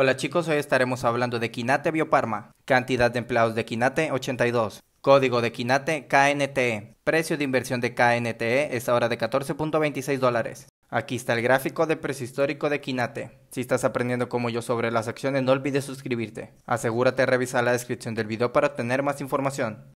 Hola chicos, hoy estaremos hablando de Quinate Bioparma, cantidad de empleados de Quinate 82, código de Quinate KNTE, precio de inversión de KNTE es ahora de 14.26 dólares. Aquí está el gráfico de precio histórico de Quinate. Si estás aprendiendo como yo sobre las acciones no olvides suscribirte. Asegúrate de revisar la descripción del video para obtener más información.